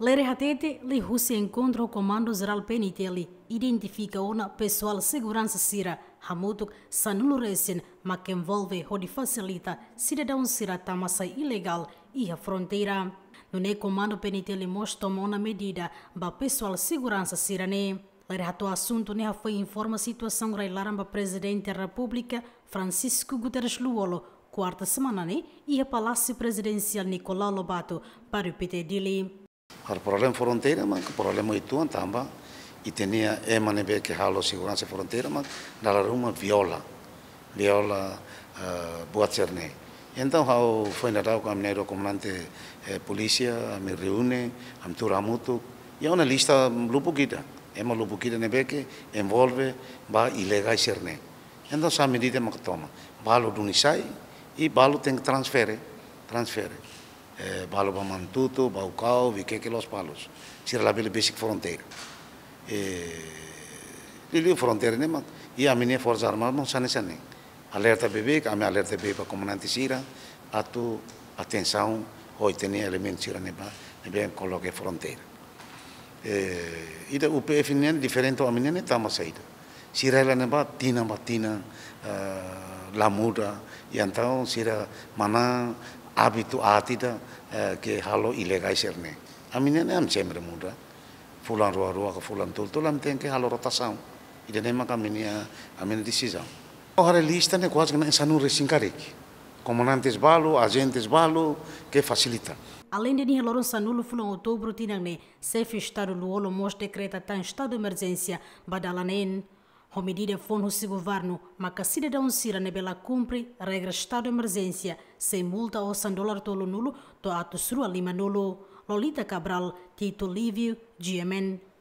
Lerejatete li Rússia encontra o Comando Geral Penitelli, identifica uma pessoal segurança Sira, Hamutuk Sanuluresen, mas que envolve onde facilita cidadão Sira tamassa ilegal e a fronteira. No Comando Penitelli mostra uma medida para pessoal segurança Sirane. Lerejatu assunto né foi informa situação para presidente da República Francisco Guterres Luolo, quarta semana né, e a Palácio Presidencial Nicolau Lobato para o PT Har problema frontera, man, problema itu an tambah i tenia e manebe ke halo siguranza frontera, man, dalla ruma viola, viola uh, buat cerne. Então hau foi nadau com a minha comandante eh, polícia, a me reúne, a me tura mutu, e é uma lista lupo guida, é uma que envolve ba ilegais cerne. Então sa medida que toma, balo do nisai e balo tem que transfere, transfere. É, Balobamantuto, Baucau, Viqueque e Los Palos. Sirlabele Basic Fronteira. Lili é, Fronteira, né? E a minha Força Armada não sabe nem. É alerta bebê, a minha alerta bebê para a comandante Sira, a tu atenção, hoje tem elementos Sira, né? Bem, coloquei fronteira. E o UPF, tá, tá. né? Diferente a minha, né? uma saída. Sira, ela, né? Tina, batina, ah, lamuda. E então, Sira, maná, abituatida eh, ke halo ilegai serne. Aminen am semre muda. Fulan ruwa ruwa ke fulan tul tul am ke halo rotasau. Ida nema kaminia amin eh, di sizam. Ora lista ne quase na insanu resinkarik. Comandantes balo, agentes balu ke facilita. Além de Nihelor Sanulo Fulon Outubro ne, sefi Estado Luolo Mos decreta tan estado emergência, Badalanen A medida foi no seu governo, mas que cidadão Cira Nebela cumpre regra estado de emergência, sem multa ou sem dólar tolo nulo, to ato sua lima nulo. Lolita Cabral, Tito Livio, GMN.